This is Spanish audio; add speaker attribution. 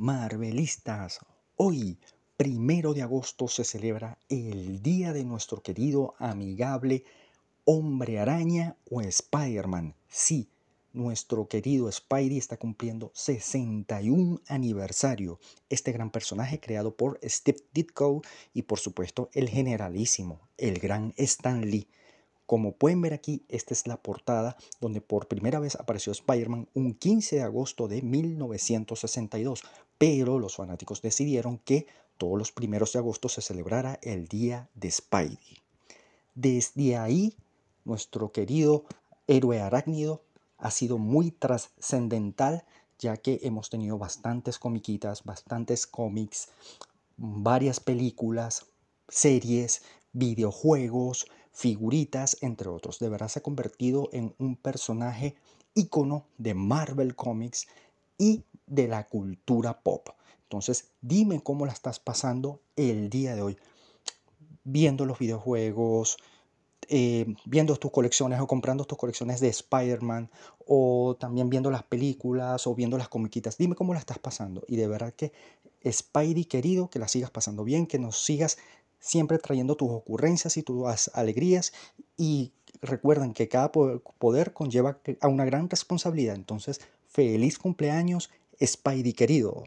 Speaker 1: Marvelistas, hoy, primero de agosto, se celebra el día de nuestro querido, amigable hombre araña o Spider-Man. Sí, nuestro querido Spidey está cumpliendo 61 aniversario. Este gran personaje creado por Steve Ditko y por supuesto el generalísimo, el gran Stan Lee. Como pueden ver aquí, esta es la portada donde por primera vez apareció Spider-Man un 15 de agosto de 1962, pero los fanáticos decidieron que todos los primeros de agosto se celebrara el Día
Speaker 2: de Spidey.
Speaker 1: Desde ahí, nuestro querido héroe arácnido ha sido muy trascendental ya que hemos tenido bastantes comiquitas, bastantes cómics, varias películas, series videojuegos, figuritas, entre otros. De verdad se ha convertido en un personaje ícono de Marvel Comics y de la cultura pop. Entonces, dime cómo la estás pasando el día de hoy. Viendo los videojuegos, eh, viendo tus colecciones o comprando tus colecciones de Spider-Man, o también viendo las películas o viendo las comiquitas. Dime cómo la estás pasando. Y de verdad que, Spidey querido, que la sigas pasando bien, que nos sigas siempre trayendo tus ocurrencias y tus alegrías y recuerden que cada poder conlleva a una gran responsabilidad. Entonces, feliz cumpleaños, Spidey querido.